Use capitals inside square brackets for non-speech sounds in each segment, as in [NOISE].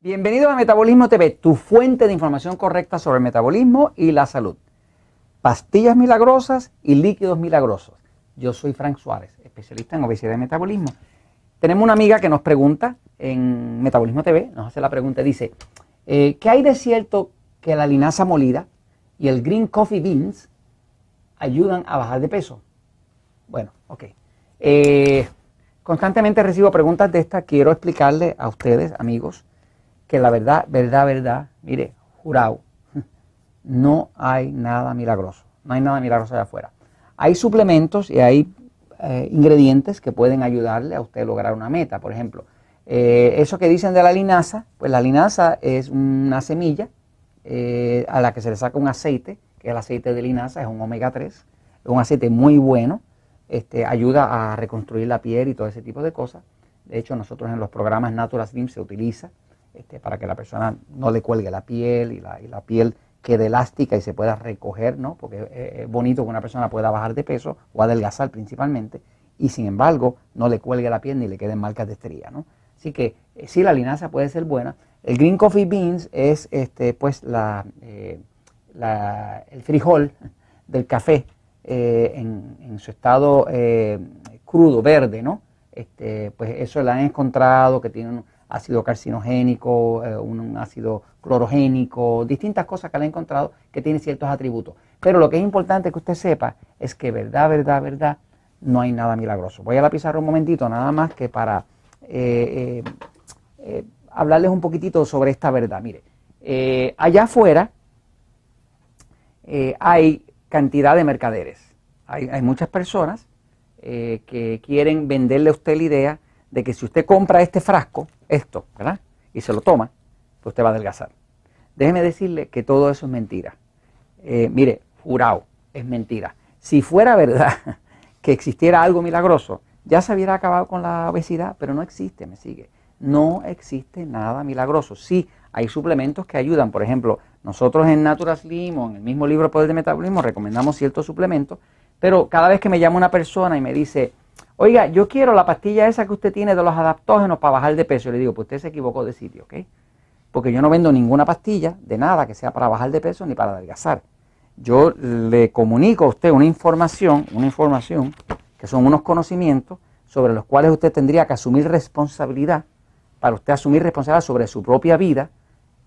Bienvenido a Metabolismo TV, tu fuente de información correcta sobre el metabolismo y la salud. Pastillas milagrosas y líquidos milagrosos. Yo soy Frank Suárez, especialista en obesidad y metabolismo. Tenemos una amiga que nos pregunta en Metabolismo TV, nos hace la pregunta, y dice, eh, ¿qué hay de cierto que la linaza molida y el green coffee beans ayudan a bajar de peso? Bueno, ok. Eh, constantemente recibo preguntas de esta. quiero explicarle a ustedes, amigos, que la verdad, verdad, verdad, mire, jurado, [LAUGHS] no hay nada milagroso, no hay nada milagroso allá afuera. Hay suplementos y hay eh, ingredientes que pueden ayudarle a usted a lograr una meta. Por ejemplo, eh, eso que dicen de la linaza, pues la linaza es una semilla eh, a la que se le saca un aceite, que el aceite de linaza es un omega 3, es un aceite muy bueno, este, ayuda a reconstruir la piel y todo ese tipo de cosas. De hecho, nosotros en los programas Natural Slim se utiliza este, para que la persona no le cuelgue la piel y la, piel quede elástica y se pueda recoger, ¿no? Porque es bonito que una persona pueda bajar de peso o adelgazar principalmente y sin embargo no le cuelgue la piel ni le queden marcas de estría, ¿no? Así que eh, sí, la linaza puede ser buena. El green coffee beans es este, pues la, eh, el frijol del café eh, en, su estado crudo, verde, ¿no? Este, pues eso la han encontrado que tiene ácido carcinogénico, eh, un, ácido clorogénico, distintas cosas que le he encontrado que tiene ciertos atributos. Pero lo que es importante que usted sepa es que verdad, verdad, verdad, no hay nada milagroso. Voy a la pizarra un momentito, nada más que para eh, eh, hablarles un poquitito sobre esta verdad. Mire, allá afuera hay cantidad de mercaderes. hay muchas personas que quieren venderle a usted la idea de que si usted compra este frasco, esto, ¿verdad? Y se lo toma, pues te va a adelgazar. Déjeme decirle que todo eso es mentira. Eh, mire, jurado, es mentira. Si fuera verdad [LAUGHS] que existiera algo milagroso, ya se hubiera acabado con la obesidad, pero no existe, me sigue. No existe nada milagroso. Sí, hay suplementos que ayudan. Por ejemplo, nosotros en Naturas Slim en el mismo libro Poder de Metabolismo recomendamos ciertos suplementos, pero cada vez que me llama una persona y me dice, oiga, yo quiero la pastilla esa que usted tiene de los adaptógenos para bajar de peso. le digo, pues usted se equivocó de sitio, ¿ok? Porque yo no vendo ninguna pastilla de nada que sea para bajar de peso ni para adelgazar. Yo le comunico a usted una información, una información que son unos conocimientos sobre los cuales usted tendría que asumir responsabilidad, para usted asumir responsabilidad sobre su propia vida,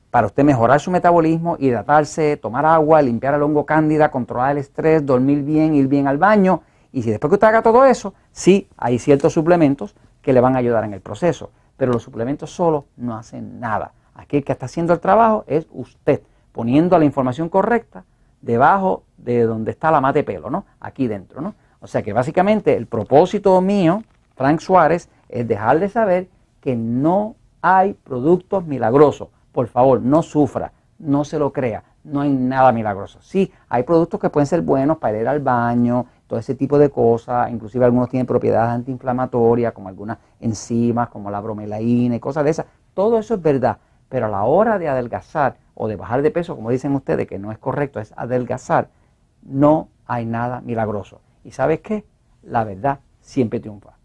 para usted mejorar su metabolismo, hidratarse, tomar agua, limpiar el hongo cándida, controlar el estrés, dormir bien, ir bien al baño y si después que usted haga todo eso, sí, hay ciertos suplementos que le van a ayudar en el proceso, pero los suplementos solos no hacen nada. el que está haciendo el trabajo es usted, poniendo la información correcta debajo de donde está la mate pelo, ¿no? Aquí dentro, ¿no? O sea que básicamente el propósito mío, Frank Suárez, es dejarle de saber que no hay productos milagrosos. Por favor, no sufra, no se lo crea, no hay nada milagroso. Sí, hay productos que pueden ser buenos para ir al baño, todo ese tipo de cosas, inclusive algunos tienen propiedades antiinflamatorias, como algunas enzimas, como la bromelaína y cosas de esas. Todo eso es verdad, pero a la hora de adelgazar o de bajar de peso, como dicen ustedes, que no es correcto, es adelgazar, no hay nada milagroso. ¿Y sabes qué? La verdad siempre triunfa.